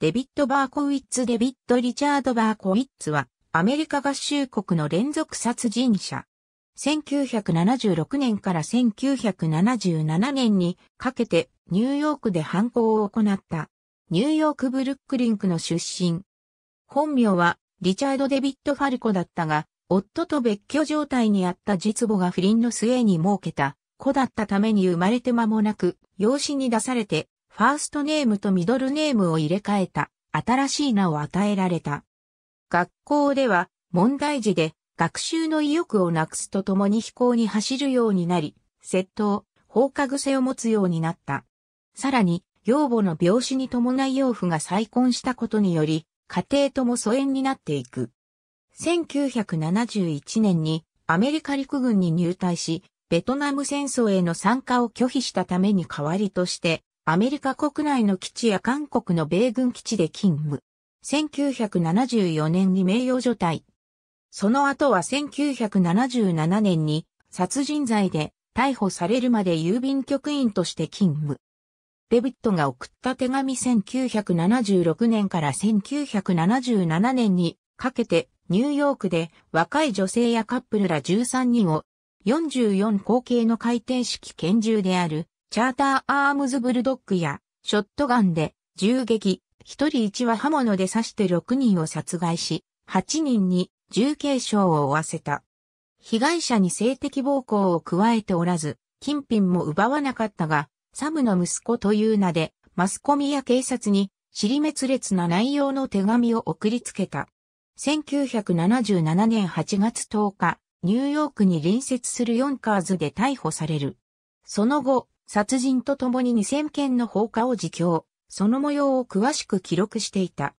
デビット・バーコウィッツ・デビット・リチャード・バーコウィッツは、アメリカ合衆国の連続殺人者。1976年から1977年にかけてニューヨークで犯行を行った。ニューヨーク・ブルックリンクの出身。本名はリチャード・デビット・ファルコだったが、夫と別居状態にあった実母が不倫の末に設けた子だったために生まれて間もなく養子に出されてファーストネームとミドルネームを入れ替えた、新しい名を与えられた。学校では、問題児で、学習の意欲をなくすとともに飛行に走るようになり、窃盗、放火癖を持つようになった。さらに、養母の病死に伴い養父が再婚したことにより、家庭とも疎遠になっていく。1971年にアメリカ陸軍に入隊し、ベトナム戦争への参加を拒否したために代わりとして、アメリカ国内の基地や韓国の米軍基地で勤務。1974年に名誉除隊。その後は1977年に殺人罪で逮捕されるまで郵便局員として勤務。デビットが送った手紙1976年から1977年にかけてニューヨークで若い女性やカップルら13人を44口径の回転式拳銃であるチャーターアームズブルドッグやショットガンで銃撃、一人一羽刃物で刺して6人を殺害し、8人に重軽傷を負わせた。被害者に性的暴行を加えておらず、金品も奪わなかったが、サムの息子という名で、マスコミや警察に、尻滅裂な内容の手紙を送りつけた。1977年8月10日、ニューヨークに隣接するヨンカーズで逮捕される。その後、殺人と共に2000件の放火を自供、その模様を詳しく記録していた。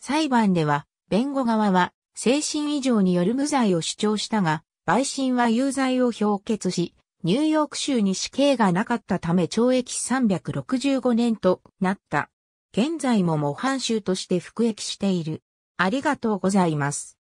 裁判では、弁護側は、精神異常による無罪を主張したが、陪審は有罪を評決し、ニューヨーク州に死刑がなかったため懲役365年となった。現在も模範州として服役している。ありがとうございます。